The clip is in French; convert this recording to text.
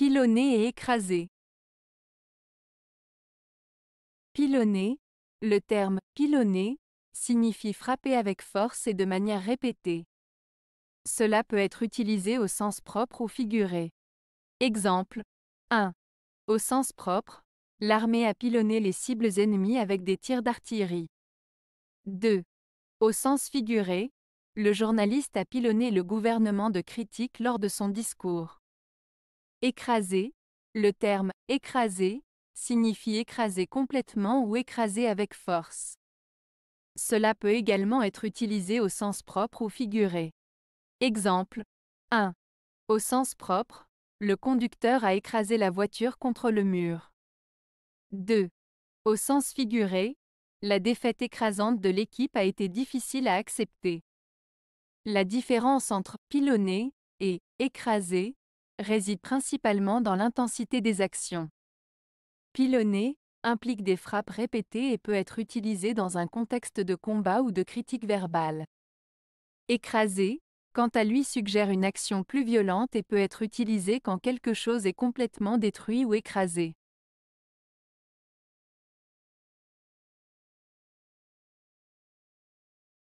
Pilonner et écraser. Pilonner. Le terme pilonner signifie frapper avec force et de manière répétée. Cela peut être utilisé au sens propre ou figuré. Exemple 1. Au sens propre, l'armée a pilonné les cibles ennemies avec des tirs d'artillerie. 2. Au sens figuré, le journaliste a pilonné le gouvernement de critique lors de son discours. Écraser. Le terme écraser signifie écraser complètement ou écraser avec force. Cela peut également être utilisé au sens propre ou figuré. Exemple 1. Au sens propre, le conducteur a écrasé la voiture contre le mur. 2. Au sens figuré, la défaite écrasante de l'équipe a été difficile à accepter. La différence entre pilonner et écraser réside principalement dans l'intensité des actions. Pilonner implique des frappes répétées et peut être utilisé dans un contexte de combat ou de critique verbale. Écraser, quant à lui suggère une action plus violente et peut être utilisé quand quelque chose est complètement détruit ou écrasé.